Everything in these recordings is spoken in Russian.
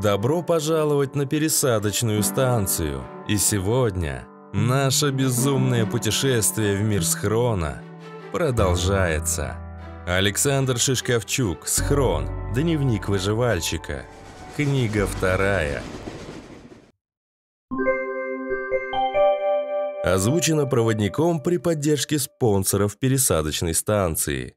Добро пожаловать на пересадочную станцию. И сегодня наше безумное путешествие в мир Схрона продолжается. Александр Шишковчук, Схрон, дневник выживальщика. Книга вторая. Озвучено проводником при поддержке спонсоров пересадочной станции.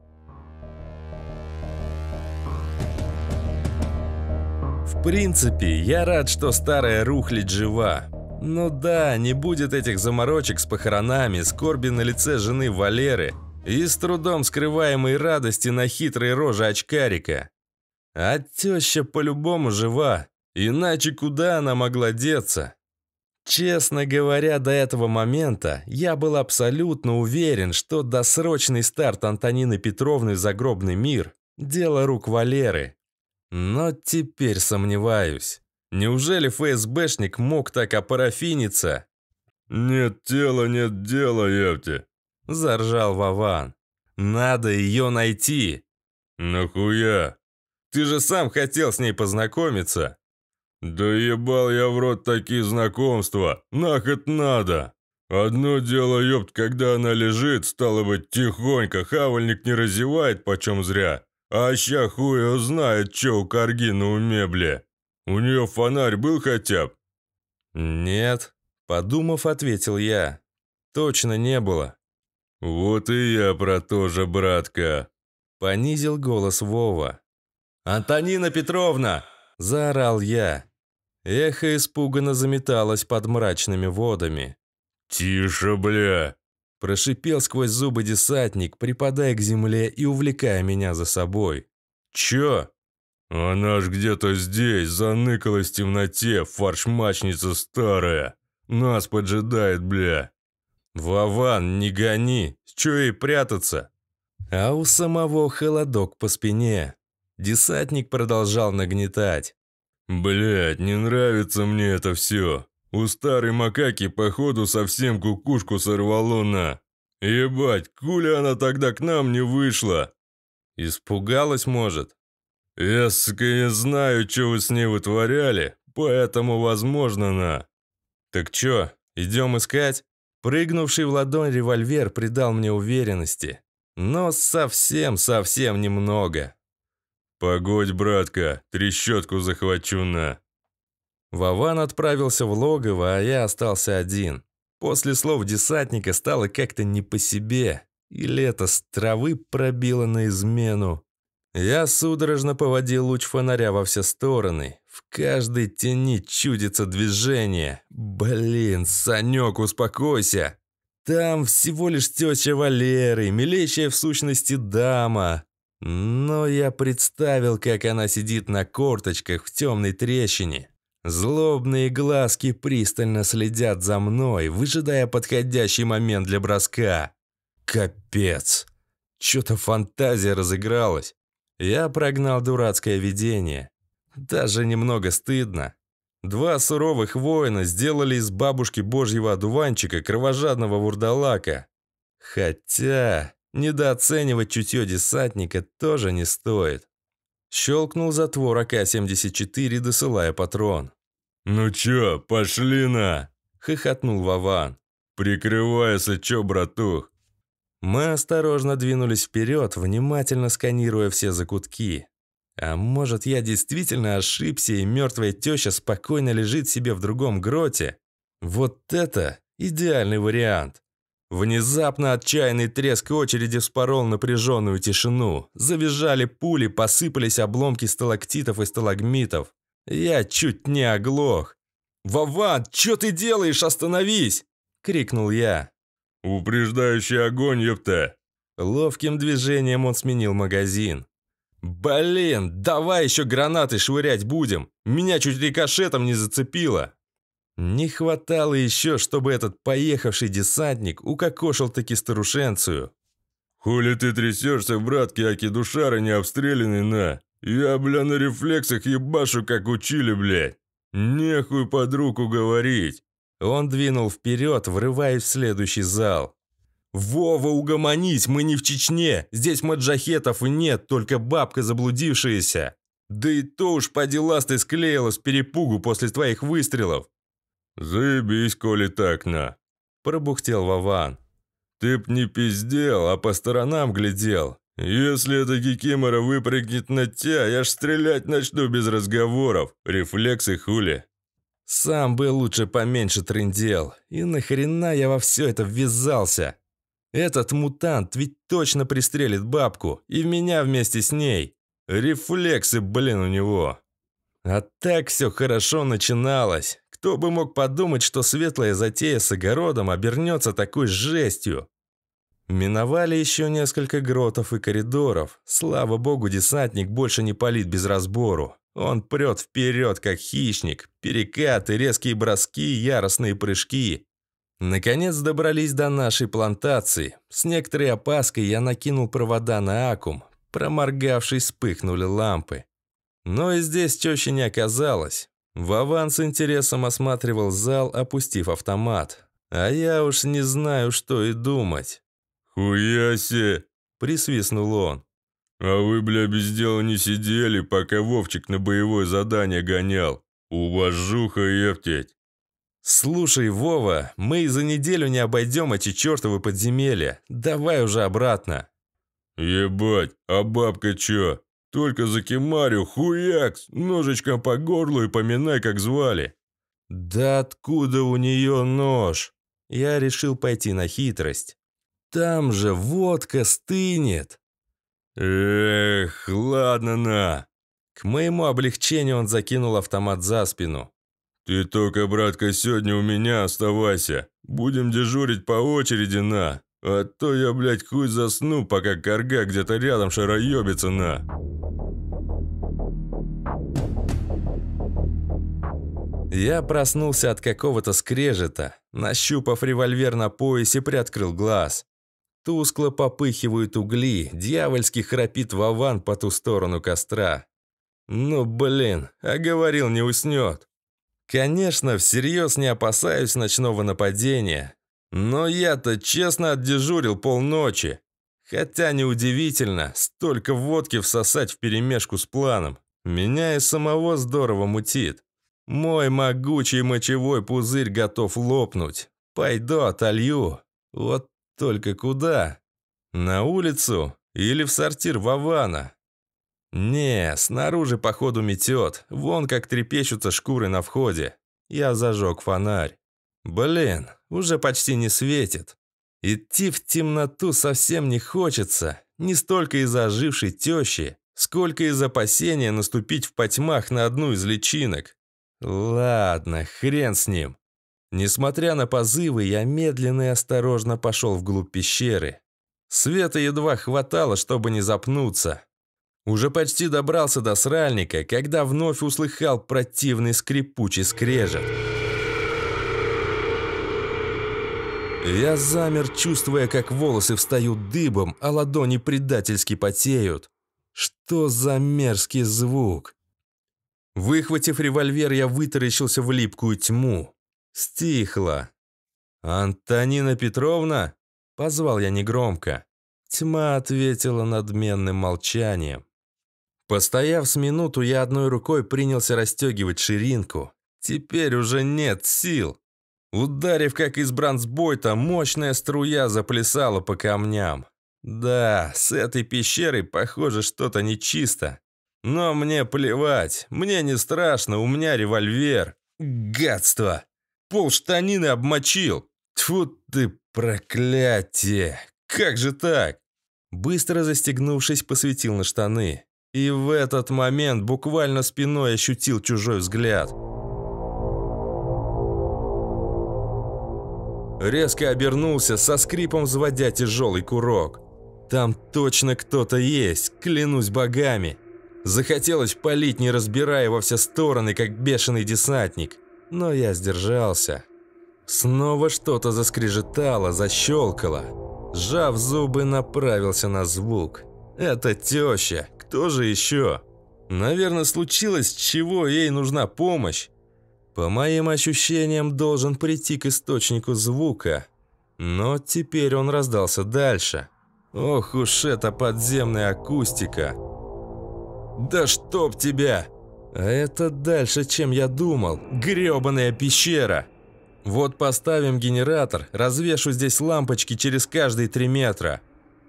В принципе, я рад, что старая рухлядь жива. Ну да, не будет этих заморочек с похоронами, скорби на лице жены Валеры и с трудом скрываемой радости на хитрой роже очкарика. А теща по-любому жива, иначе куда она могла деться? Честно говоря, до этого момента я был абсолютно уверен, что досрочный старт Антонины Петровны в загробный мир – дело рук Валеры. Но теперь сомневаюсь. Неужели ФСБшник мог так опарафиниться? «Нет тела, нет дела, Евти!» – заржал Вован. «Надо ее найти!» «Нахуя? Ты же сам хотел с ней познакомиться!» «Да ебал я в рот такие знакомства! Нах это надо!» «Одно дело, ёпт, когда она лежит, стало быть, тихонько, хавальник не разевает, почем зря. А ща хуй знает, чё у Каргина у мебли. У неё фонарь был хотя бы?» «Нет», — подумав, ответил я. «Точно не было». «Вот и я про то же, братка», — понизил голос Вова. «Антонина Петровна!» – заорал я. Эхо испуганно заметалось под мрачными водами. «Тише, бля!» Прошипел сквозь зубы десантник, припадая к земле и увлекая меня за собой. «Чё?» «Она ж где-то здесь, заныкалась в темноте, фаршмачница старая. Нас поджидает, бля». «Вован, не гони! Чё ей прятаться?» А у самого холодок по спине. Десантник продолжал нагнетать. «Блядь, не нравится мне это всё. У старой макаки, походу, совсем кукушку сорвало на. Ебать, куля она тогда к нам не вышла. Испугалась, может? Я, сука, не знаю, что вы с ней вытворяли, поэтому, возможно, на. Так чё, идём искать? Прыгнувший в ладонь револьвер придал мне уверенности. Но совсем-совсем немного. «Погодь, братка, трещотку захвачу на!» Вован отправился в логово, а я остался один. После слов десантника стало как-то не по себе. или это с травы пробило на измену. Я судорожно поводил луч фонаря во все стороны. В каждой тени чудится движение. Блин, Санек, успокойся. Там всего лишь тетя Валеры, милейшая в сущности дама. Но я представил, как она сидит на корточках в темной трещине, Злобные глазки пристально следят за мной, выжидая подходящий момент для броска. Капец. что то фантазия разыгралась. Я прогнал дурацкое видение. Даже немного стыдно. Два суровых воина сделали из бабушки божьего одуванчика кровожадного вурдалака. Хотя недооценивать чутье десантника тоже не стоит. Щелкнул затвор АК-74, досылая патрон. «Ну чё, пошли на!» – хохотнул Вован. «Прикрывайся, чё, братух?» Мы осторожно двинулись вперед, внимательно сканируя все закутки. А может, я действительно ошибся, и мертвая теща спокойно лежит себе в другом гроте? Вот это идеальный вариант. Внезапно отчаянный треск очереди вспорол напряженную тишину. Завизжали пули, посыпались обломки сталактитов и сталагмитов. Я чуть не оглох. «Вован, что ты делаешь? Остановись!» — крикнул я. «Упреждающий огонь, ёпта!» Ловким движением он сменил магазин. «Блин, давай еще гранаты швырять будем! Меня чуть рикошетом не зацепило!» Не хватало еще, чтобы этот поехавший десантник укокошил таки старушенцию. «Хули ты трясешься, братки, аки душары не обстреляны, на! Я, бля, на рефлексах ебашу, как учили, блядь! Нехуй под руку говорить!» Он двинул вперед, врываясь в следующий зал. «Вова, угомонись, мы не в Чечне! Здесь маджахетов нет, только бабка заблудившаяся! Да и то уж по деластой склеила с перепугу после твоих выстрелов! «Заебись, коли так, на!» – пробухтел Вован. «Ты б не пиздел, а по сторонам глядел. Если эта Гекимора выпрыгнет на тебя, я ж стрелять начну без разговоров. Рефлексы хули!» Сам бы лучше поменьше трындел. И нахрена я во все это ввязался? Этот мутант ведь точно пристрелит бабку, и меня вместе с ней. Рефлексы, блин, у него. А так все хорошо начиналось. Кто бы мог подумать, что светлая затея с огородом обернется такой жестью? Миновали еще несколько гротов и коридоров. Слава богу, десантник больше не палит без разбору. Он прет вперед, как хищник. Перекаты, резкие броски, яростные прыжки. Наконец добрались до нашей плантации. С некоторой опаской я накинул провода на аккум. Проморгавшись, вспыхнули лампы. Но и здесь тещи не оказалось. Вован с интересом осматривал зал, опустив автомат. А я уж не знаю, что и думать. «Хуясе!» – присвистнул он. «А вы, бля, без дела не сидели, пока Вовчик на боевое задание гонял. Уважуха, вас «Слушай, Вова, мы и за неделю не обойдем эти чертовы подземелья. Давай уже обратно!» «Ебать, а бабка чё?» Только закимарю, хуякс, ножичком по горлу и поминай, как звали». «Да откуда у нее нож?» Я решил пойти на хитрость. «Там же водка стынет!» «Эх, ладно на!» К моему облегчению он закинул автомат за спину. «Ты только, братка, сегодня у меня оставайся. Будем дежурить по очереди на. А то я, блядь, хуй засну, пока корга где-то рядом шароебится на. Я проснулся от какого-то скрежета, нащупав револьвер на поясе, приоткрыл глаз. Тускло попыхивают угли, дьявольски храпит Вован по ту сторону костра. Ну блин, а говорил не уснет. Конечно, всерьез не опасаюсь ночного нападения. Но я-то честно отдежурил полночи. Хотя неудивительно, столько водки всосать вперемешку с планом. Меня и самого здорово мутит. Мой могучий мочевой пузырь готов лопнуть. Пойду отолью. Вот только куда? На улицу или в сортир Вавана? Не, снаружи походу метет. Вон как трепещутся шкуры на входе. Я зажег фонарь. Блин, уже почти не светит. Идти в темноту совсем не хочется, не столько из-за ожившей тещи, сколько из опасения наступить в потьмах на одну из личинок. Ладно, хрен с ним. Несмотря на позывы, я медленно и осторожно пошел вглубь пещеры. Света едва хватало, чтобы не запнуться. Уже почти добрался до сральника, когда вновь услыхал противный скрипучий скрежет. Я замер, чувствуя, как волосы встают дыбом, а ладони предательски потеют. Что за мерзкий звук? Выхватив револьвер, я вытаращился в липкую тьму. Стихло. «Антонина Петровна?» – позвал я негромко. Тьма ответила надменным молчанием. Постояв с минуту, я одной рукой принялся расстегивать ширинку. Теперь уже нет сил. Ударив как из бронзбойта, мощная струя заплясала по камням. Да, с этой пещерой, похоже, что-то нечисто. Но мне плевать, мне не страшно, у меня револьвер. Гадство! Пол штанины обмочил. Тьфу ты, проклятие! Как же так? Быстро застегнувшись, посветил на штаны. И в этот момент буквально спиной ощутил чужой взгляд. Резко обернулся, со скрипом взводя тяжелый курок. Там точно кто-то есть, клянусь богами. Захотелось палить, не разбирая во все стороны, как бешеный десантник. Но я сдержался. Снова что-то заскрежетало, защелкало. Сжав зубы, направился на звук. «Это теща, кто же еще?» Наверное, случилось, чего ей нужна помощь. По моим ощущениям, должен прийти к источнику звука. Но теперь он раздался дальше. Ох уж эта подземная акустика. Да чтоб тебя! А это дальше, чем я думал. Грёбаная пещера! Вот поставим генератор, развешу здесь лампочки через каждые три метра.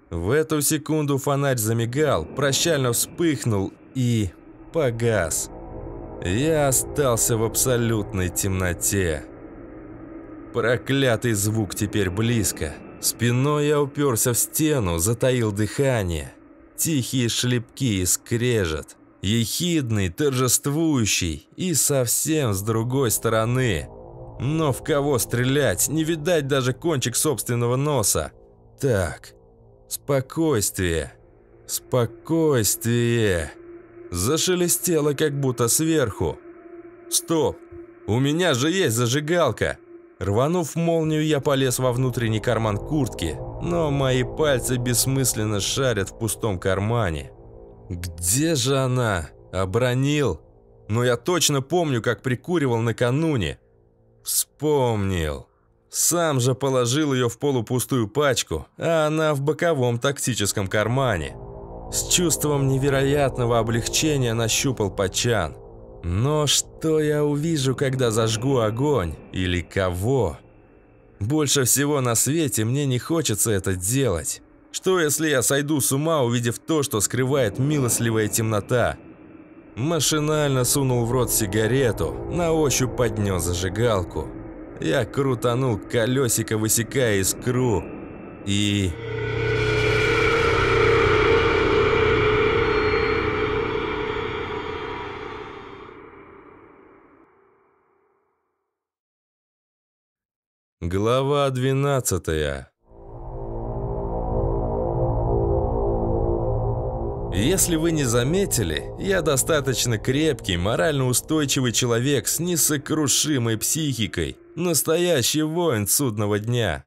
В эту секунду фонарь замигал, прощально вспыхнул и... погас. Я остался в абсолютной темноте. Проклятый звук теперь близко. Спиной я уперся в стену, затаил дыхание. Тихие шлепки искрежат. Ехидный, торжествующий и совсем с другой стороны. Но в кого стрелять, не видать даже кончик собственного носа. Так, спокойствие, спокойствие. Зашелестело как будто сверху. «Стоп! У меня же есть зажигалка!» Рванув молнию, я полез во внутренний карман куртки, но мои пальцы бессмысленно шарят в пустом кармане. «Где же она?» «Обронил!» «Но я точно помню, как прикуривал накануне!» «Вспомнил!» Сам же положил ее в полупустую пачку, а она в боковом тактическом кармане. С чувством невероятного облегчения нащупал Пачан. Но что я увижу, когда зажгу огонь? Или кого? Больше всего на свете мне не хочется это делать. Что если я сойду с ума, увидев то, что скрывает милостливая темнота? Машинально сунул в рот сигарету, на ощупь поднес зажигалку. Я крутанул колесико, высекая искру. И... Глава 12 Если вы не заметили, я достаточно крепкий, морально устойчивый человек с несокрушимой психикой, настоящий воин судного дня.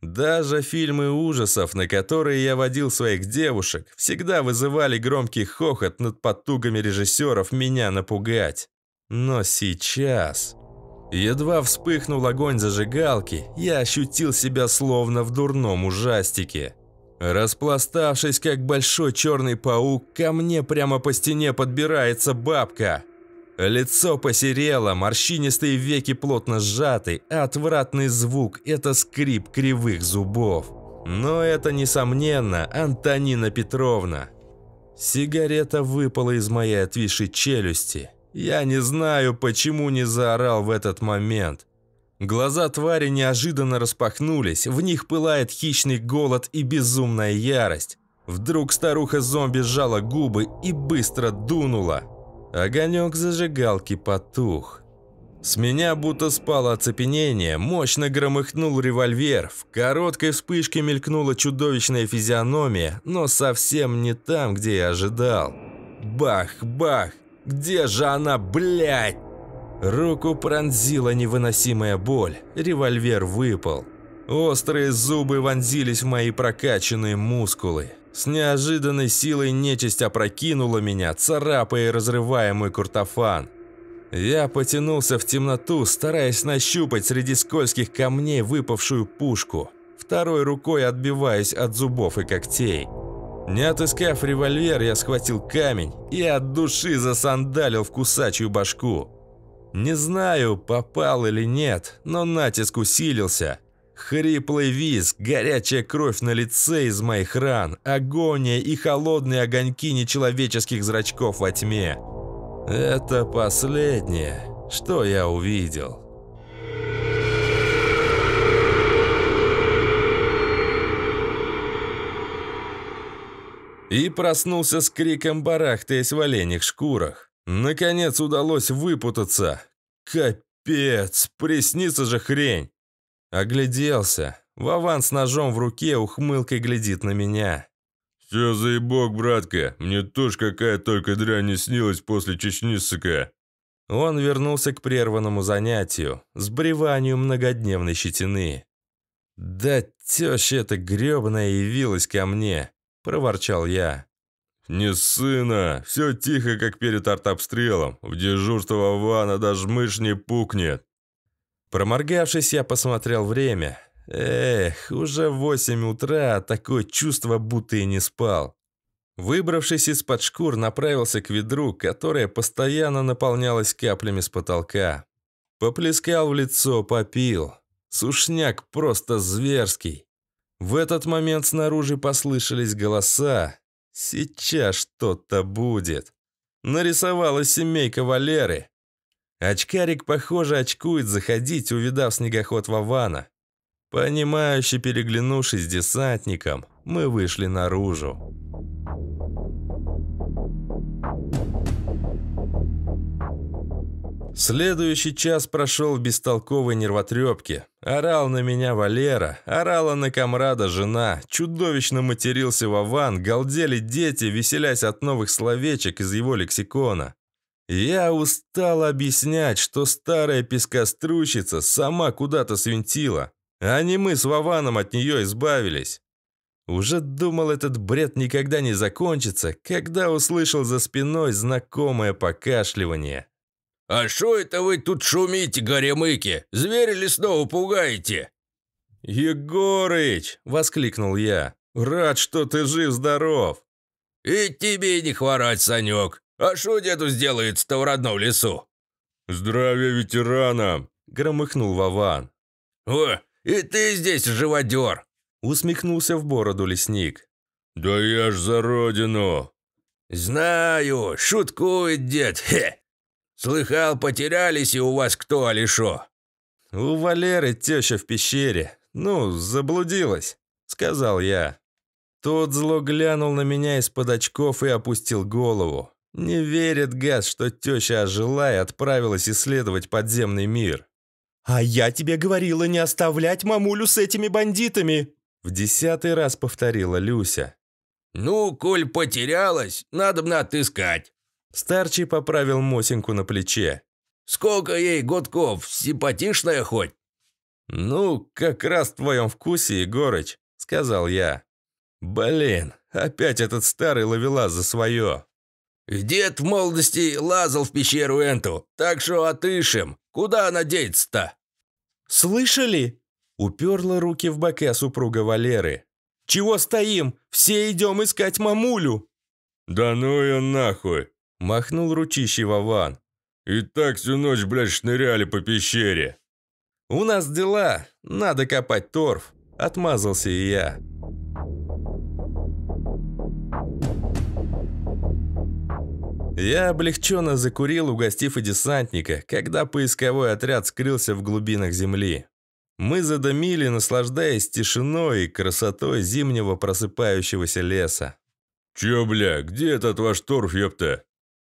Даже фильмы ужасов, на которые я водил своих девушек, всегда вызывали громкий хохот над подтугами режиссеров меня напугать. Но сейчас... Едва вспыхнул огонь зажигалки, я ощутил себя словно в дурном ужастике. Распластавшись, как большой черный паук, ко мне прямо по стене подбирается бабка. Лицо посерело, морщинистые веки плотно сжаты, а отвратный звук – это скрип кривых зубов. Но это, несомненно, Антонина Петровна. Сигарета выпала из моей отвисшей челюсти. Я не знаю, почему не заорал в этот момент. Глаза твари неожиданно распахнулись, в них пылает хищный голод и безумная ярость. Вдруг старуха-зомби сжала губы и быстро дунула. Огонек зажигалки потух. С меня будто спало оцепенение, мощно громыхнул револьвер, в короткой вспышке мелькнула чудовищная физиономия, но совсем не там, где я ожидал. Бах-бах! Где же она, блядь? Руку пронзила невыносимая боль. Револьвер выпал. Острые зубы вонзились в мои прокачанные мускулы. С неожиданной силой нечисть опрокинула меня, царапая и разрывая мой куртофан. Я потянулся в темноту, стараясь нащупать среди скользких камней выпавшую пушку, второй рукой отбиваясь от зубов и когтей. Не отыскав револьвер, я схватил камень и от души засандалил в кусачую башку. Не знаю, попал или нет, но натиск усилился. Хриплый визг, горячая кровь на лице из моих ран, агония и холодные огоньки нечеловеческих зрачков во тьме. Это последнее, что я увидел. И проснулся с криком барахтаясь в оленях шкурах. Наконец удалось выпутаться. Капец, приснится же хрень. Огляделся. Вован с ножом в руке ухмылкой глядит на меня. «Все заебок, братка, мне тоже какая только дрянь не снилась после чечнисыка». Он вернулся к прерванному занятию, сбриванию многодневной щетины. «Да теща эта гребная явилась ко мне проворчал я. «Не сына! Все тихо, как перед артобстрелом. В дежурство ванна даже мышь не пукнет!» Проморгавшись, я посмотрел время. Эх, уже восемь утра, а такое чувство, будто и не спал. Выбравшись из-под шкур, направился к ведру, которое постоянно наполнялось каплями с потолка. Поплескал в лицо, попил. Сушняк просто зверский. В этот момент снаружи послышались голоса. «Сейчас что-то будет!» Нарисовалась семейка Валеры. Очкарик, похоже, очкует заходить, увидав снегоход Вавана. Понимающе переглянувшись с десантником, мы вышли наружу. Следующий час прошел в бестолковой нервотрепке. Орал на меня Валера, орала на комрада жена, чудовищно матерился Вован, галдели дети, веселясь от новых словечек из его лексикона. Я устал объяснять, что старая пескострущица сама куда-то свинтила, а не мы с Вованом от нее избавились. Уже думал, этот бред никогда не закончится, когда услышал за спиной знакомое покашливание. «А что это вы тут шумите, горемыки? Зверя лесного пугаете?» «Егорыч!» – воскликнул я. «Рад, что ты жив-здоров!» «И тебе не хворать, Санек! А что деду сделается-то в родном лесу?» «Здравия ветеранам!» – громыхнул Вован. «О, и ты здесь, живодер!» – усмехнулся в бороду лесник. «Да я ж за родину!» «Знаю, шуткует дед, хе, «Слыхал, потерялись и у вас кто, Алишо?» «У Валеры теща в пещере. Ну, заблудилась», — сказал я. Тот зло глянул на меня из-под очков и опустил голову. Не верит гад, что теща ожила и отправилась исследовать подземный мир. «А я тебе говорила не оставлять мамулю с этими бандитами!» В десятый раз повторила Люся. «Ну, коль потерялась, надо бы отыскать», Старчий поправил Мосинку на плече. «Сколько ей годков, симпатичная хоть?» «Ну, как раз в твоем вкусе, Егорыч», — сказал я. «Блин, опять этот старый ловелас за свое». «Дед в молодости лазал в пещеру Энту, так что отышим. Куда она деется-то?» «Слышали?» — уперла руки в бока супруга Валеры. «Чего стоим? Все идем искать мамулю!» «Да ну ее нахуй!» Махнул ручище Вован. «И так всю ночь, блядь, шныряли по пещере». «У нас дела. Надо копать торф». Отмазался и я. Я облегченно закурил, угостив и десантника, когда поисковой отряд скрылся в глубинах земли. Мы задымили, наслаждаясь тишиной и красотой зимнего просыпающегося леса. «Чё, бля, где этот ваш торф, ёпта?»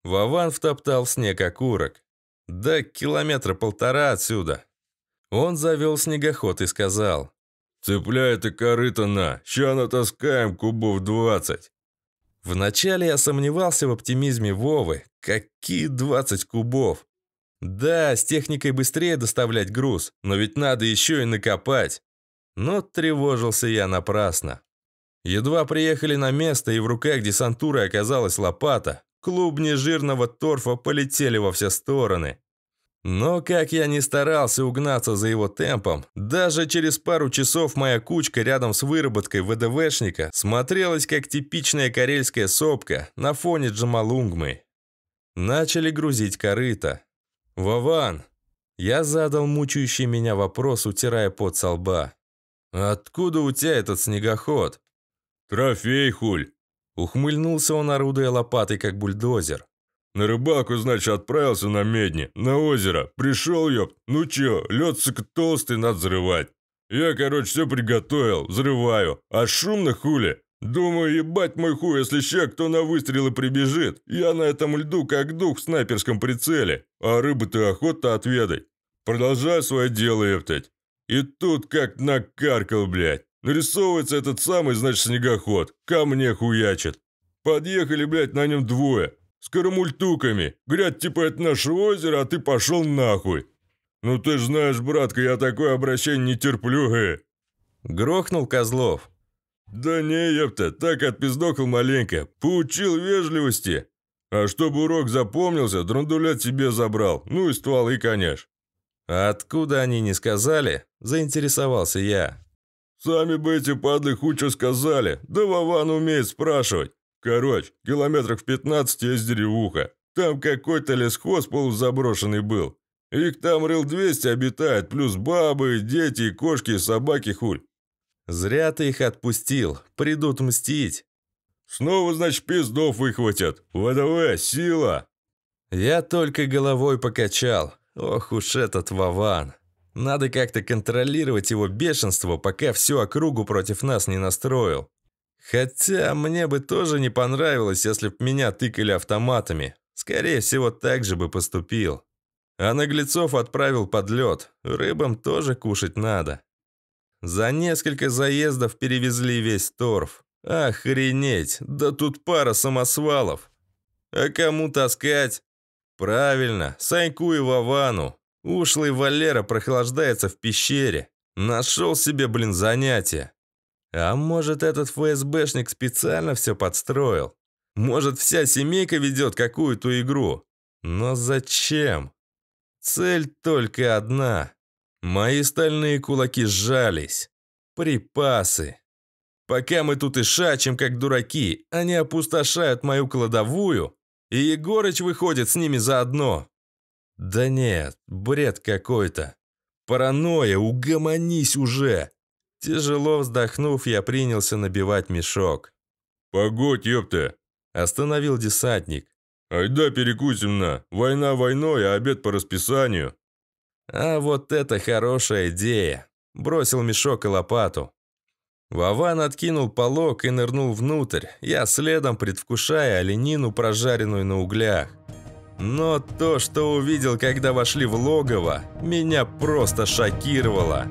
Вован втоптал в снег окурок. «Да километра полтора отсюда». Он завел снегоход и сказал. «Цепляй это корыто на, ща натаскаем кубов двадцать». Вначале я сомневался в оптимизме Вовы. Какие двадцать кубов? Да, с техникой быстрее доставлять груз, но ведь надо еще и накопать. Но тревожился я напрасно. Едва приехали на место, и в руках десантуры оказалась лопата. Клубни жирного торфа полетели во все стороны. Но как я не старался угнаться за его темпом, даже через пару часов моя кучка рядом с выработкой ВДВшника смотрелась как типичная карельская сопка на фоне Джамалунгмы. Начали грузить корыто. «Вован!» Я задал мучающий меня вопрос, утирая пот со лба. «Откуда у тебя этот снегоход?» «Трофей, хуль!» Ухмыльнулся он, орудуя лопатой, как бульдозер. «На рыбалку, значит, отправился на медне, на озеро. Пришел, ёб, ну чё, лед толстый, надо взрывать. Я, короче, все приготовил, взрываю. А шумно хули? Думаю, ебать мой хуй, если ща кто на выстрелы прибежит. Я на этом льду как дух в снайперском прицеле. А рыбы ты охота отведать. Продолжаю свое дело ептать. И тут как накаркал, блядь. Нарисовывается этот самый, значит, снегоход. Ко мне хуячит. Подъехали, блядь, на нем двое. С карамультуками. Говорят, типа, это наше озеро, а ты пошел нахуй. Ну ты ж знаешь, братка, я такое обращение не терплю, э. Грохнул Козлов. Да не, ёпта, так отпиздокал маленько. Поучил вежливости. А чтобы урок запомнился, драндулет себе забрал. Ну и стволы, конечно. А откуда они не сказали, заинтересовался я. Сами бы эти падлы хуже сказали, да Вован умеет спрашивать. Короче, километрах в 15 есть деревуха. Там какой-то лесхоз полузаброшенный был. Их там рыл 200 обитает, плюс бабы, дети, кошки, и собаки, хуль. Зря ты их отпустил, придут мстить. Снова, значит, пиздов выхватят. ВДВ, сила. Я только головой покачал. Ох уж этот Вован. Надо как-то контролировать его бешенство, пока всю округу против нас не настроил. Хотя мне бы тоже не понравилось, если б меня тыкали автоматами. Скорее всего, так же бы поступил. А наглецов отправил под лед. Рыбам тоже кушать надо. За несколько заездов перевезли весь торф. Охренеть, да тут пара самосвалов. А кому таскать? Правильно, Саньку и Вовану. Ушлый Валера прохлаждается в пещере. Нашел себе, блин, занятие. А может, этот ФСБшник специально все подстроил? Может, вся семейка ведет какую-то игру? Но зачем? Цель только одна. Мои стальные кулаки сжались. Припасы. Пока мы тут и шачем, как дураки, они опустошают мою кладовую, и Егорыч выходит с ними заодно. «Да нет, бред какой-то. Паранойя, угомонись уже!» Тяжело вздохнув, я принялся набивать мешок. «Погодь, ёпта!» – остановил десантник. «Айда перекусим на! Война войной, а обед по расписанию!» «А вот это хорошая идея!» – бросил мешок и лопату. Вован откинул полог и нырнул внутрь, я следом предвкушая оленину, прожаренную на углях. Но то, что увидел, когда вошли в логово, меня просто шокировало.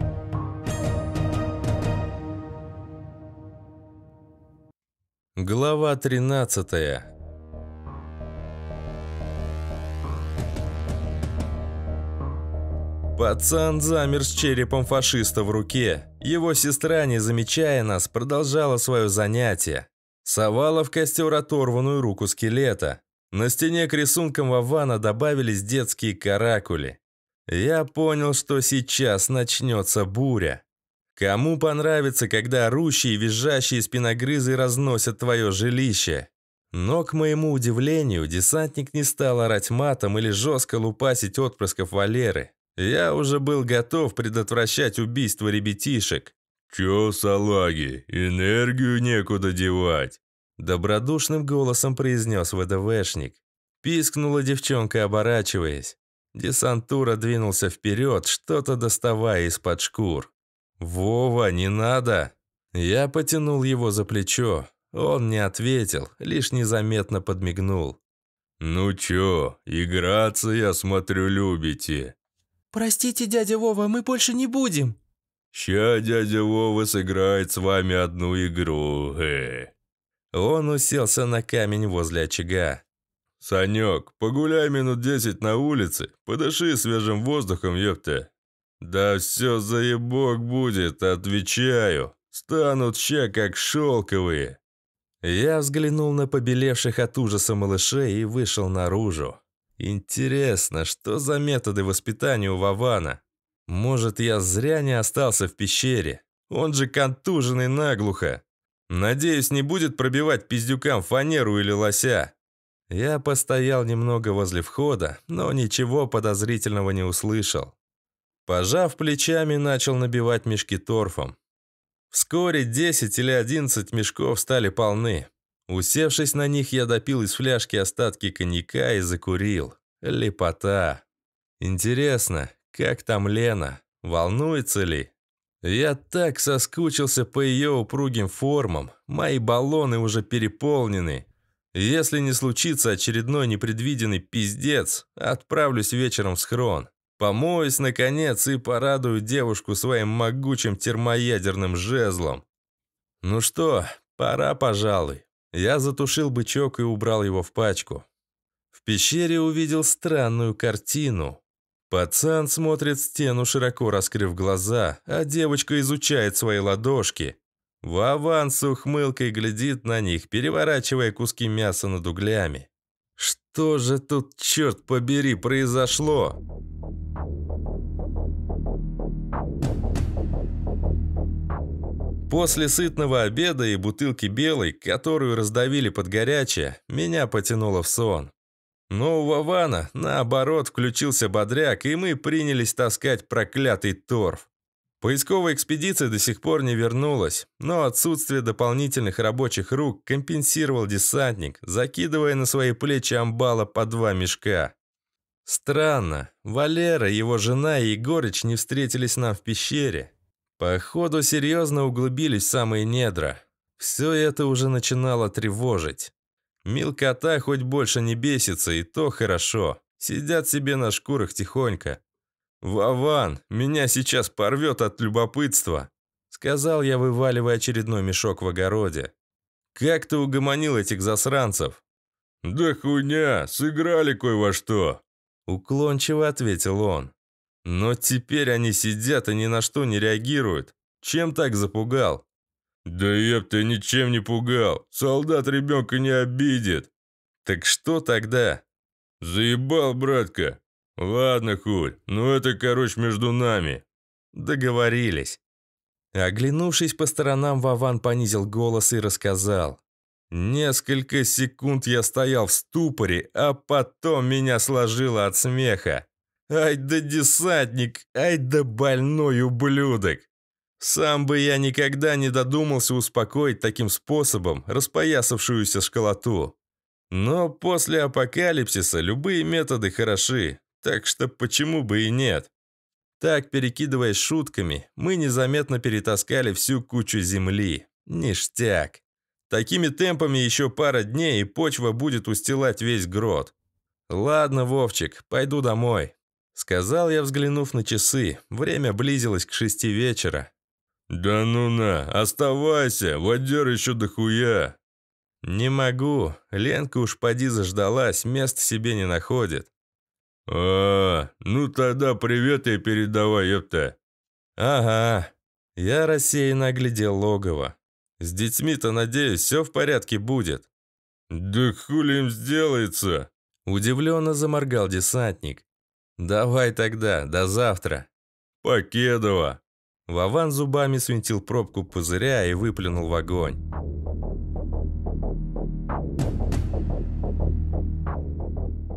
Глава 13 Пацан замер с черепом фашиста в руке. Его сестра, не замечая нас, продолжала свое занятие. Совала в костер оторванную руку скелета, на стене к рисункам Вавана добавились детские каракули. Я понял, что сейчас начнется буря. Кому понравится, когда орущие и визжащие спиногрызы разносят твое жилище? Но, к моему удивлению, десантник не стал орать матом или жестко лупасить отпрысков Валеры. Я уже был готов предотвращать убийство ребятишек. «Чё, салаги, энергию некуда девать?» Добродушным голосом произнес ВДВшник. Пискнула девчонка, оборачиваясь. Десантура двинулся вперед, что-то доставая из-под шкур. «Вова, не надо!» Я потянул его за плечо. Он не ответил, лишь незаметно подмигнул. «Ну чё, играться, я смотрю, любите?» «Простите, дядя Вова, мы больше не будем!» «Ща дядя Вова сыграет с вами одну игру, э. Он уселся на камень возле очага. «Санек, погуляй минут десять на улице, подыши свежим воздухом, ёпта». «Да все заебок будет, отвечаю. Станут ща как шелковые». Я взглянул на побелевших от ужаса малышей и вышел наружу. Интересно, что за методы воспитания у Вавана? Может, я зря не остался в пещере? Он же контуженный наглухо. Надеюсь, не будет пробивать пиздюкам фанеру или лося. Я постоял немного возле входа, но ничего подозрительного не услышал. Пожав плечами, начал набивать мешки торфом. Вскоре 10 или 11 мешков стали полны. Усевшись на них, я допил из фляжки остатки коньяка и закурил. Лепота. Интересно, как там Лена? Волнуется ли? Я так соскучился по ее упругим формам. Мои баллоны уже переполнены. Если не случится очередной непредвиденный пиздец, отправлюсь вечером в схрон. Помоюсь, наконец, и порадую девушку своим могучим термоядерным жезлом. Ну что, пора, пожалуй. Я затушил бычок и убрал его в пачку. В пещере увидел странную картину. Пацан смотрит стену, широко раскрыв глаза, а девочка изучает свои ладошки. Вован с ухмылкой глядит на них, переворачивая куски мяса над углями. Что же тут, черт побери, произошло? После сытного обеда и бутылки белой, которую раздавили под горячее, меня потянуло в сон. Но у Вавана, наоборот, включился бодряк, и мы принялись таскать проклятый торф. Поисковая экспедиция до сих пор не вернулась, но отсутствие дополнительных рабочих рук компенсировал десантник, закидывая на свои плечи амбала по два мешка. Странно, Валера, его жена и Егорыч не встретились нам в пещере. Походу, серьезно углубились в самые недра. Все это уже начинало тревожить. Милкота хоть больше не бесится, и то хорошо. Сидят себе на шкурах тихонько. «Вован, меня сейчас порвет от любопытства», — сказал я, вываливая очередной мешок в огороде. «Как ты угомонил этих засранцев?» «Да хуйня, сыграли кое во что», — уклончиво ответил он. «Но теперь они сидят и ни на что не реагируют. Чем так запугал?» «Да епта, ничем не пугал. Солдат ребенка не обидит». «Так что тогда?» «Заебал, братка. Ладно, хуй, ну это, короче, между нами». «Договорились». Оглянувшись по сторонам, Вован понизил голос и рассказал. Несколько секунд я стоял в ступоре, а потом меня сложило от смеха. Ай да десантник, ай да больной ублюдок. Сам бы я никогда не додумался успокоить таким способом распоясавшуюся школоту. Но после апокалипсиса любые методы хороши, так что почему бы и нет? Так, перекидываясь шутками, мы незаметно перетаскали всю кучу земли. Ништяк. Такими темпами еще пара дней, и почва будет устилать весь грот. «Ладно, Вовчик, пойду домой», — сказал я, взглянув на часы. Время близилось к шести вечера. «Да ну на, оставайся, водер еще дохуя!» «Не могу, Ленка уж поди заждалась, места себе не находит». А, -а, а ну тогда привет и передавай, ёпта». «Ага». Я рассеянно оглядел логово. «С детьми-то, надеюсь, все в порядке будет». «Да хули им сделается?» Удивленно заморгал десантник. «Давай тогда, до завтра». «Покедова». Вован зубами свинтил пробку пузыря и выплюнул в огонь.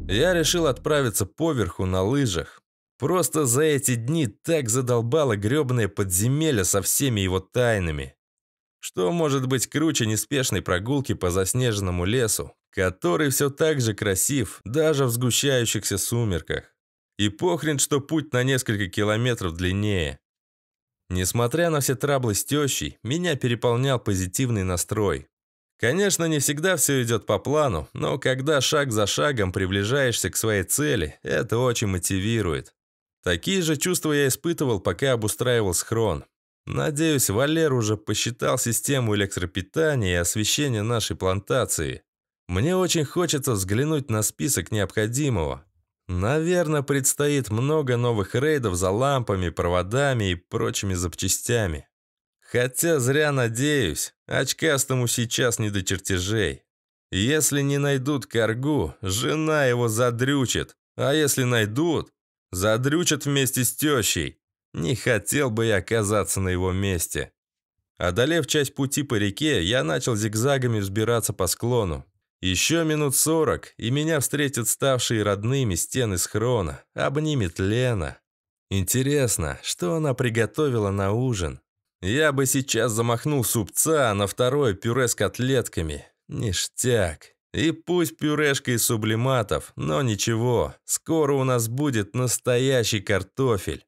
Я решил отправиться поверху на лыжах. Просто за эти дни так задолбало гребное подземелье со всеми его тайнами. Что может быть круче неспешной прогулки по заснеженному лесу, который все так же красив, даже в сгущающихся сумерках. И похрен, что путь на несколько километров длиннее. Несмотря на все траблы с тещей, меня переполнял позитивный настрой. Конечно, не всегда все идет по плану, но когда шаг за шагом приближаешься к своей цели, это очень мотивирует. Такие же чувства я испытывал, пока обустраивал схрон. Надеюсь, Валер уже посчитал систему электропитания и освещения нашей плантации. Мне очень хочется взглянуть на список необходимого, Наверное, предстоит много новых рейдов за лампами, проводами и прочими запчастями. Хотя зря надеюсь, очкастому сейчас не до чертежей. Если не найдут коргу, жена его задрючит, а если найдут, задрючат вместе с тещей. Не хотел бы я оказаться на его месте. Одолев часть пути по реке, я начал зигзагами взбираться по склону. Еще минут сорок, и меня встретят ставшие родными стены схрона, обнимет Лена. Интересно, что она приготовила на ужин? Я бы сейчас замахнул супца, а на второе пюре с котлетками. Ништяк. И пусть пюрешка из сублиматов, но ничего, скоро у нас будет настоящий картофель.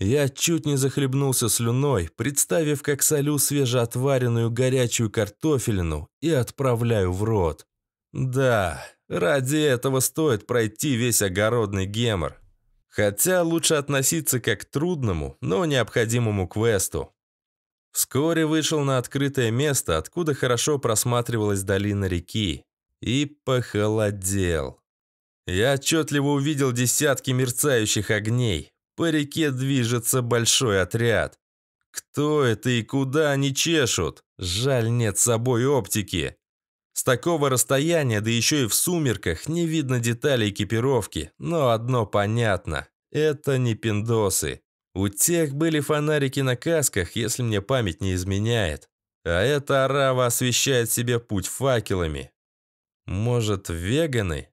Я чуть не захлебнулся слюной, представив, как солю свежеотваренную горячую картофелину и отправляю в рот. Да, ради этого стоит пройти весь огородный гемор. Хотя лучше относиться как к трудному, но необходимому квесту. Вскоре вышел на открытое место, откуда хорошо просматривалась долина реки. И похолодел. Я отчетливо увидел десятки мерцающих огней. По реке движется большой отряд. Кто это и куда они чешут? Жаль, нет с собой оптики. С такого расстояния, да еще и в сумерках, не видно деталей экипировки, но одно понятно – это не пиндосы. У тех были фонарики на касках, если мне память не изменяет. А эта арава освещает себе путь факелами. Может, веганы?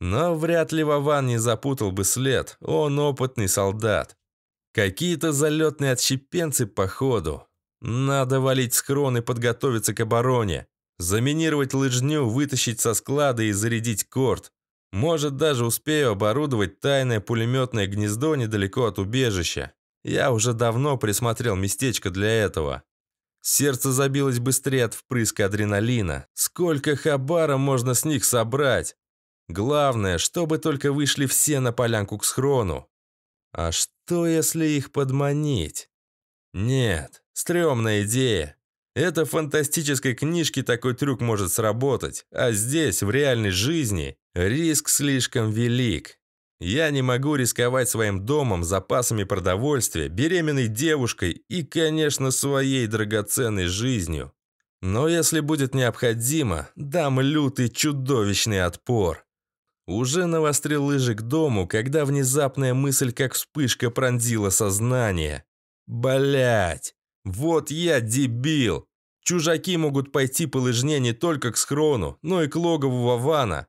Но вряд ли Вован не запутал бы след, он опытный солдат. Какие-то залетные отщепенцы, походу. Надо валить скрон и подготовиться к обороне. Заминировать лыжню, вытащить со склада и зарядить корт. Может, даже успею оборудовать тайное пулеметное гнездо недалеко от убежища. Я уже давно присмотрел местечко для этого. Сердце забилось быстрее от впрыска адреналина. Сколько хабара можно с них собрать? Главное, чтобы только вышли все на полянку к схрону. А что, если их подманить? Нет, стрёмная идея. Это в фантастической книжке такой трюк может сработать, а здесь, в реальной жизни, риск слишком велик. Я не могу рисковать своим домом, запасами продовольствия, беременной девушкой и, конечно, своей драгоценной жизнью. Но если будет необходимо, дам лютый чудовищный отпор. Уже навострил лыжи к дому, когда внезапная мысль как вспышка пронзила сознание. Блять! Вот я дебил! Чужаки могут пойти по лыжне не только к схрону, но и к логову Вавана.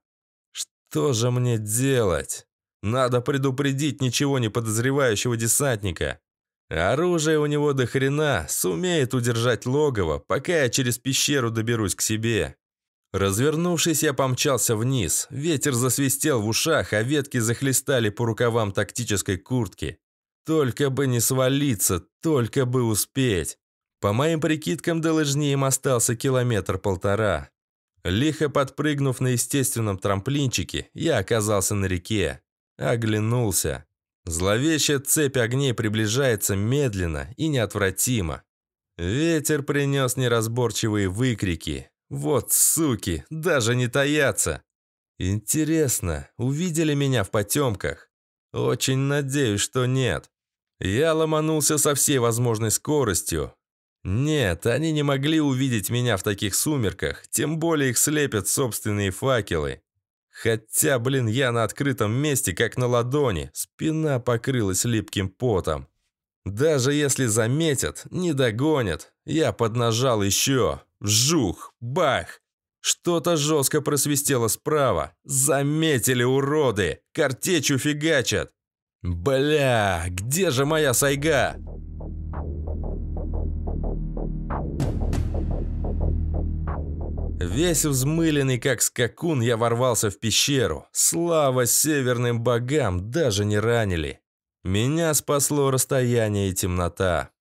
Что же мне делать? Надо предупредить ничего не подозревающего десантника. Оружие у него до хрена, сумеет удержать логово, пока я через пещеру доберусь к себе. Развернувшись, я помчался вниз. Ветер засвистел в ушах, а ветки захлестали по рукавам тактической куртки. Только бы не свалиться, только бы успеть. По моим прикидкам, до лыжни им остался километр-полтора. Лихо подпрыгнув на естественном трамплинчике, я оказался на реке. Оглянулся. Зловещая цепь огней приближается медленно и неотвратимо. Ветер принес неразборчивые выкрики. «Вот суки, даже не таятся!» «Интересно, увидели меня в потемках?» «Очень надеюсь, что нет. Я ломанулся со всей возможной скоростью. Нет, они не могли увидеть меня в таких сумерках, тем более их слепят собственные факелы. Хотя, блин, я на открытом месте, как на ладони, спина покрылась липким потом. Даже если заметят, не догонят. Я поднажал еще. Вжух, бах. Что-то жестко просвистело справа. Заметили, уроды! Картечь фигачат. Бля, где же моя сайга? Весь взмыленный, как скакун, я ворвался в пещеру. Слава северным богам, даже не ранили. Меня спасло расстояние и темнота.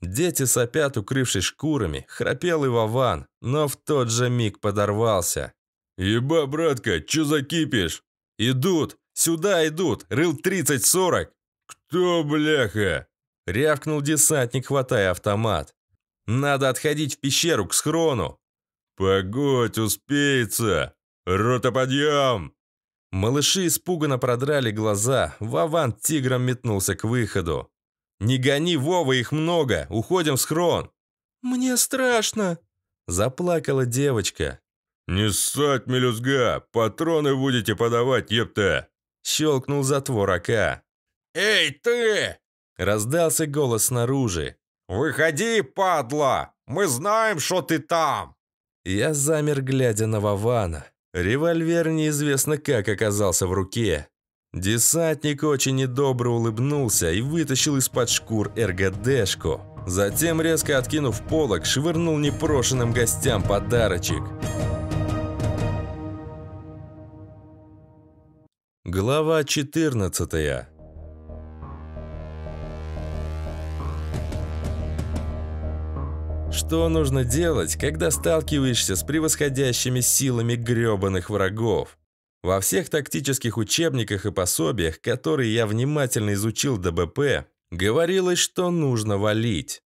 Дети сопят, укрывшись шкурами, храпел и Вован, но в тот же миг подорвался. «Еба, братка, чё закипишь?» «Идут! Сюда идут, рыл 30-40!» «Кто, бляха?» – рявкнул десантник, хватая автомат. «Надо отходить в пещеру к схрону!» «Погодь, успеется! Рота, подъем!» Малыши испуганно продрали глаза, Вован тигром метнулся к выходу. «Не гони, Вова, их много! Уходим в схрон!» «Мне страшно!» – заплакала девочка. «Не ссать, мелюзга! Патроны будете подавать, епта!» Щелкнул затвор АК. «Эй, ты!» Раздался голос снаружи. «Выходи, падла! Мы знаем, что ты там!» Я замер, глядя на Вована. Револьвер неизвестно как оказался в руке. Десантник очень недобро улыбнулся и вытащил из-под шкур РГДшку. Затем, резко откинув полок, швырнул непрошенным гостям подарочек. «Подарочек!» Глава 14 Что нужно делать, когда сталкиваешься с превосходящими силами грёбаных врагов? Во всех тактических учебниках и пособиях, которые я внимательно изучил до БП, говорилось, что нужно валить.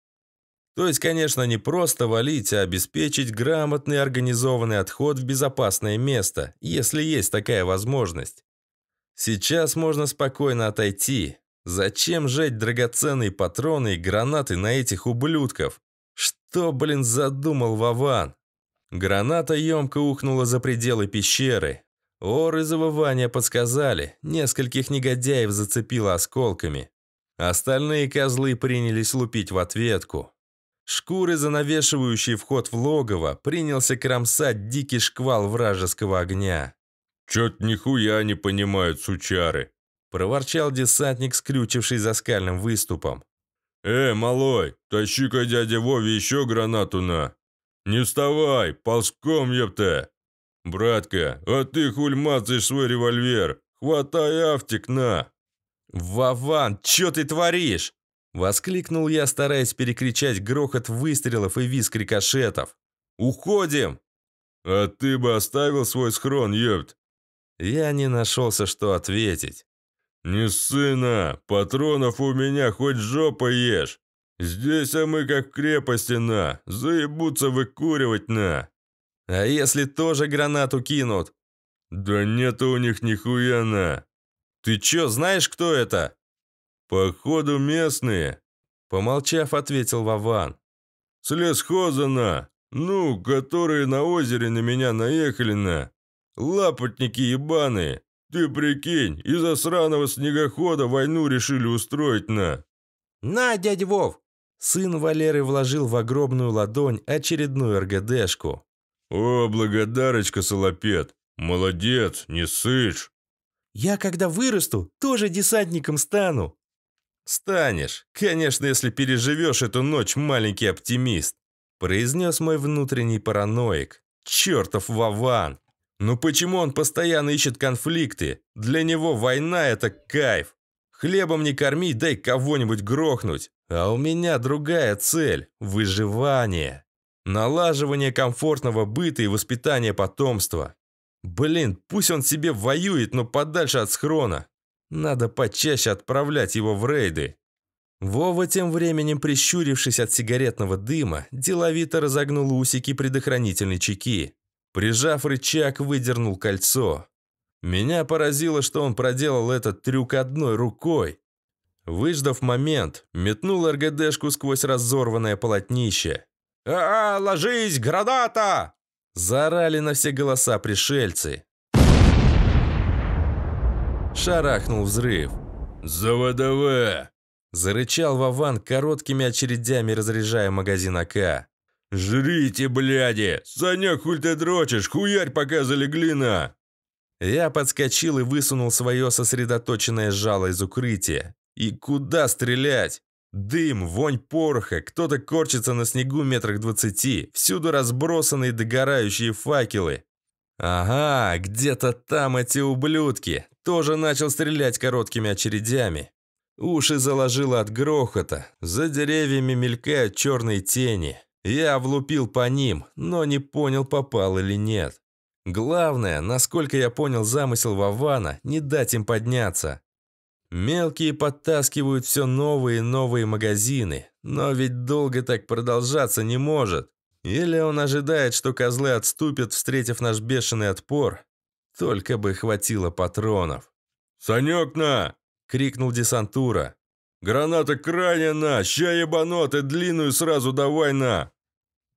То есть, конечно, не просто валить, а обеспечить грамотный организованный отход в безопасное место, если есть такая возможность. Сейчас можно спокойно отойти. Зачем жечь драгоценные патроны и гранаты на этих ублюдков? Что, блин, задумал Вован? Граната емко ухнула за пределы пещеры. Оры и завывания подсказали, нескольких негодяев зацепило осколками. Остальные козлы принялись лупить в ответку. Шкуры, занавешивающие вход в логово, принялся кромсать дикий шквал вражеского огня. «Чё-то нихуя не понимают сучары!» – проворчал десантник, скрючивший за скальным выступом. «Э, малой, тащи-ка дядя Вове еще гранату на!» «Не вставай, ползком, ёпта!» «Братка, а ты хуль свой револьвер? Хватай автик на!» «Вован, чё ты творишь?» Воскликнул я, стараясь перекричать грохот выстрелов и визг рикошетов. «Уходим!» «А ты бы оставил свой схрон, ёпт! Я не нашелся, что ответить. «Не сына! Патронов у меня хоть жопа ешь! Здесь, а мы как в крепости на! Заебутся выкуривать на!» «А если тоже гранату кинут?» «Да нет у них нихуя на!» «Ты чё, знаешь, кто это?» «Походу, местные!» Помолчав, ответил Вован. «С на! Ну, которые на озере на меня наехали на! Лапотники ебаные! Ты прикинь, из-за сраного снегохода войну решили устроить на...» «На, дядь Вов!» Сын Валеры вложил в огромную ладонь очередную РГДшку. «О, благодарочка, Солопед! Молодец, не сышь!» «Я, когда вырасту, тоже десантником стану!» «Станешь, конечно, если переживешь эту ночь, маленький оптимист!» произнес мой внутренний параноик. «Чертов Вован!» Но «Ну почему он постоянно ищет конфликты? Для него война – это кайф. Хлебом не корми, дай кого-нибудь грохнуть. А у меня другая цель – выживание. Налаживание комфортного быта и воспитание потомства. Блин, пусть он себе воюет, но подальше от схрона. Надо почаще отправлять его в рейды. Вова тем временем, прищурившись от сигаретного дыма, деловито разогнул усики предохранительной чеки. Прижав рычаг, выдернул кольцо. Меня поразило, что он проделал этот трюк одной рукой. Выждав момент, метнул РГДшку сквозь разорванное полотнище. «А, -а ложись, граната!» Заорали на все голоса пришельцы. Шарахнул взрыв. «ЗВДВ!» Зарычал Вован короткими очередями, разряжая магазин АК. «Жрите, бляди! Саня, хуль ты дрочишь? Хуярь, пока залеглина!» Я подскочил и высунул свое сосредоточенное жало из укрытия. И куда стрелять? Дым, вонь пороха, кто-то корчится на снегу метрах двадцати, всюду разбросанные догорающие факелы. Ага, где-то там эти ублюдки. Тоже начал стрелять короткими очередями. Уши заложило от грохота. За деревьями мелькают черные тени. Я влупил по ним, но не понял, попал или нет. Главное, насколько я понял замысел Вавана, не дать им подняться. Мелкие подтаскивают все новые и новые магазины, но ведь долго так продолжаться не может. Или он ожидает, что козлы отступят, встретив наш бешеный отпор. Только бы хватило патронов. «Санек на!» — крикнул десантура. «Граната крайне на! Ща ебанот! И длинную сразу давай на!»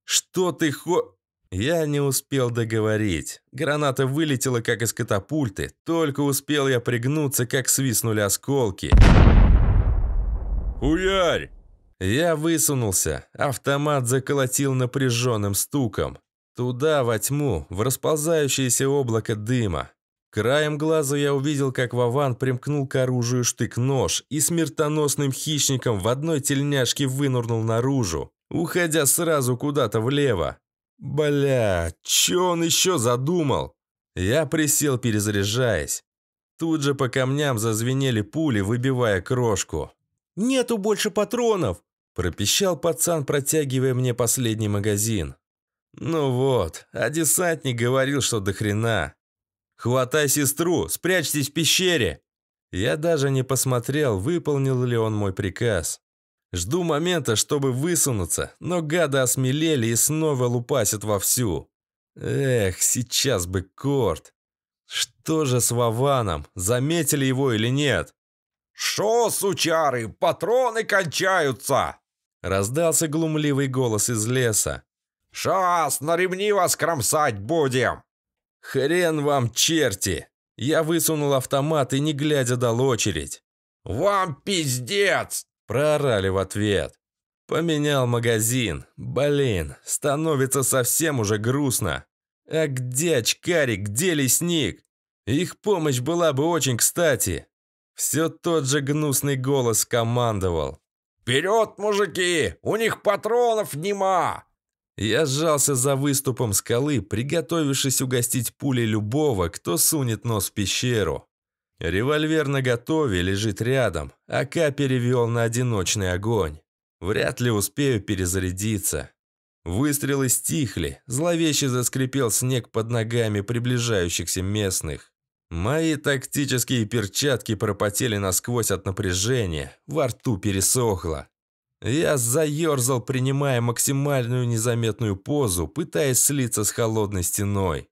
«Что ты хо...» Я не успел договорить. Граната вылетела, как из катапульты. Только успел я пригнуться, как свистнули осколки. «Хуярь!» Я высунулся. Автомат заколотил напряженным стуком. Туда, во тьму, в расползающееся облако дыма. Краем глаза я увидел, как Вован примкнул к оружию штык-нож и смертоносным хищником в одной тельняшке вынурнул наружу, уходя сразу куда-то влево. «Бля, чё он еще задумал?» Я присел, перезаряжаясь. Тут же по камням зазвенели пули, выбивая крошку. «Нету больше патронов!» – пропищал пацан, протягивая мне последний магазин. «Ну вот, а десантник говорил, что до хрена. «Хватай сестру! Спрячьтесь в пещере!» Я даже не посмотрел, выполнил ли он мой приказ. Жду момента, чтобы высунуться, но гады осмелели и снова лупасят вовсю. Эх, сейчас бы корт. Что же с Вованом? Заметили его или нет? «Шо, сучары, патроны кончаются!» Раздался глумливый голос из леса. «Шас, на ремни вас кромсать будем!» «Хрен вам, черти!» Я высунул автомат и, не глядя, дал очередь. «Вам пиздец!» – проорали в ответ. Поменял магазин. Блин, становится совсем уже грустно. А где очкарик, где лесник? Их помощь была бы очень кстати. Все тот же гнусный голос командовал. «Вперед, мужики! У них патронов нема! Я сжался за выступом скалы, приготовившись угостить пули любого, кто сунет нос в пещеру. Револьвер наготове лежит рядом, АК перевел на одиночный огонь. Вряд ли успею перезарядиться. Выстрелы стихли, зловеще заскрипел снег под ногами приближающихся местных. Мои тактические перчатки пропотели насквозь от напряжения, во рту пересохло. Я заерзал, принимая максимальную незаметную позу, пытаясь слиться с холодной стеной.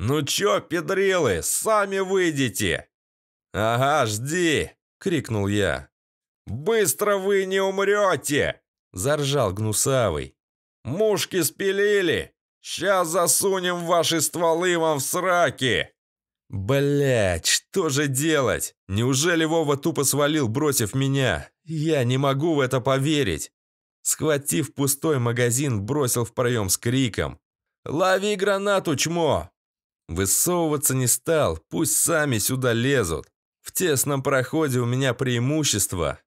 «Ну чё, педрилы, сами выйдите!» «Ага, жди!» — крикнул я. «Быстро вы не умрете!» — заржал гнусавый. «Мушки спилили! Сейчас засунем ваши стволы вам в сраки!» Блядь, что же делать? Неужели Вова тупо свалил, бросив меня? Я не могу в это поверить. Схватив пустой магазин, бросил в проем с криком. «Лови гранату, чмо!» Высовываться не стал, пусть сами сюда лезут. В тесном проходе у меня преимущество.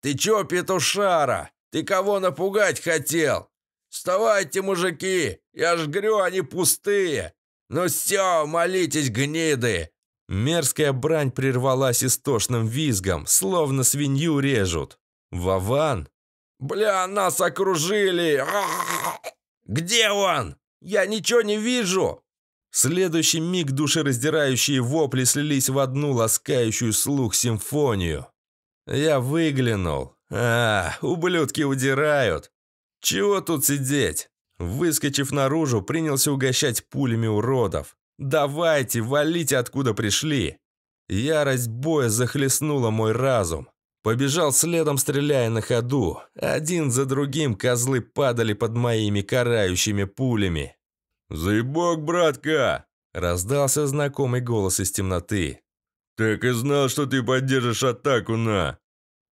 «Ты чё, петушара? Ты кого напугать хотел? Вставайте, мужики! Я ж грю, они пустые! «Ну все, молитесь, гниды!» Мерзкая брань прервалась истошным визгом, словно свинью режут. «Вован?» «Бля, нас окружили! Где он? Я ничего не вижу!» следующий миг душераздирающие вопли слились в одну ласкающую слух симфонию. Я выглянул. А, ублюдки удирают. Чего тут сидеть? Выскочив наружу, принялся угощать пулями уродов. «Давайте, валите, откуда пришли!» Ярость боя захлестнула мой разум. Побежал следом, стреляя на ходу. Один за другим козлы падали под моими карающими пулями. «Заебок, братка!» – раздался знакомый голос из темноты. «Так и знал, что ты поддержишь атаку на...»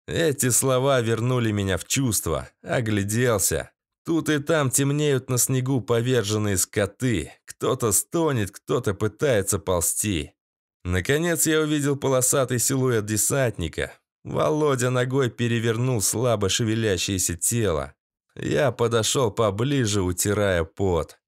Эти слова вернули меня в чувство. Огляделся. Тут и там темнеют на снегу поверженные скоты. Кто-то стонет, кто-то пытается ползти. Наконец я увидел полосатый силуэт десантника. Володя ногой перевернул слабо шевелящееся тело. Я подошел поближе, утирая пот.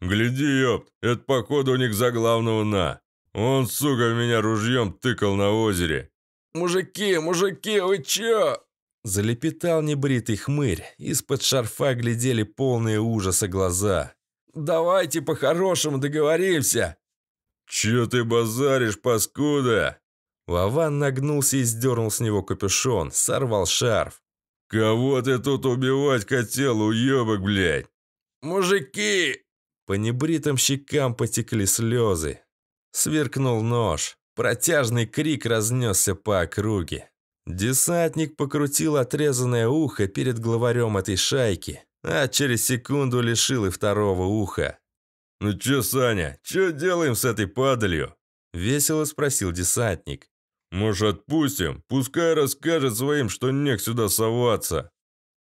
«Гляди, ёпт, это походу у них за главного на. Он, сука, меня ружьем тыкал на озере». «Мужики, мужики, вы чё?» Залепетал небритый хмырь, из-под шарфа глядели полные ужаса глаза. «Давайте по-хорошему договоримся!» «Чё ты базаришь, паскуда?» Вован нагнулся и сдернул с него капюшон, сорвал шарф. «Кого ты тут убивать хотел, уёбок, блядь?» «Мужики!» По небритым щекам потекли слезы. Сверкнул нож. Протяжный крик разнесся по округе. Десантник покрутил отрезанное ухо перед главарем этой шайки, а через секунду лишил и второго уха. «Ну чё, Саня, чё делаем с этой падалью?» – весело спросил десантник. «Может, отпустим? Пускай расскажет своим, что не сюда соваться».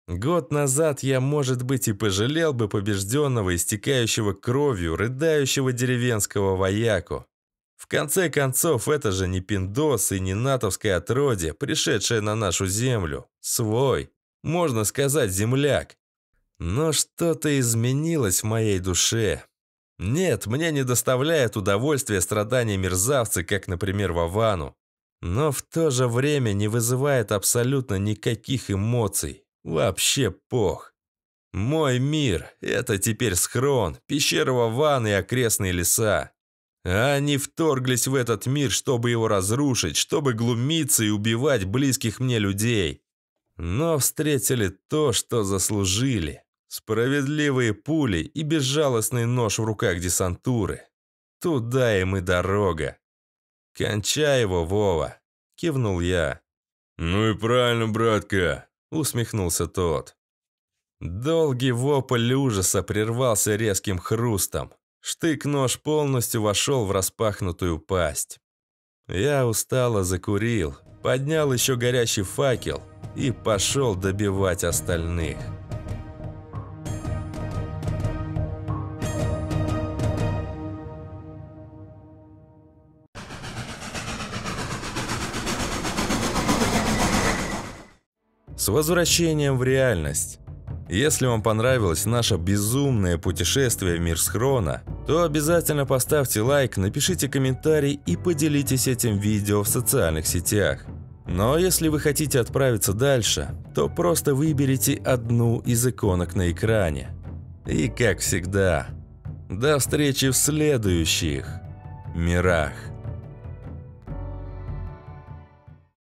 Год назад я, может быть, и пожалел бы побежденного, истекающего кровью, рыдающего деревенского вояку. В конце концов, это же не пиндос и не натовское отродье, пришедшее на нашу землю. Свой. Можно сказать, земляк. Но что-то изменилось в моей душе. Нет, мне не доставляет удовольствия страдания мерзавцы, как, например, Вовану. Но в то же время не вызывает абсолютно никаких эмоций. Вообще пох. Мой мир – это теперь схрон, пещера Вован и окрестные леса они вторглись в этот мир, чтобы его разрушить, чтобы глумиться и убивать близких мне людей. Но встретили то, что заслужили. Справедливые пули и безжалостный нож в руках десантуры. Туда им и дорога. «Кончай его, Вова!» – кивнул я. «Ну и правильно, братка!» – усмехнулся тот. Долгий вопль ужаса прервался резким хрустом. Штык-нож полностью вошел в распахнутую пасть. Я устало закурил, поднял еще горящий факел и пошел добивать остальных. С возвращением в реальность. Если вам понравилось наше безумное путешествие в мир схрона, то обязательно поставьте лайк, напишите комментарий и поделитесь этим видео в социальных сетях. Но ну, а если вы хотите отправиться дальше, то просто выберите одну из иконок на экране. И как всегда, до встречи в следующих мирах.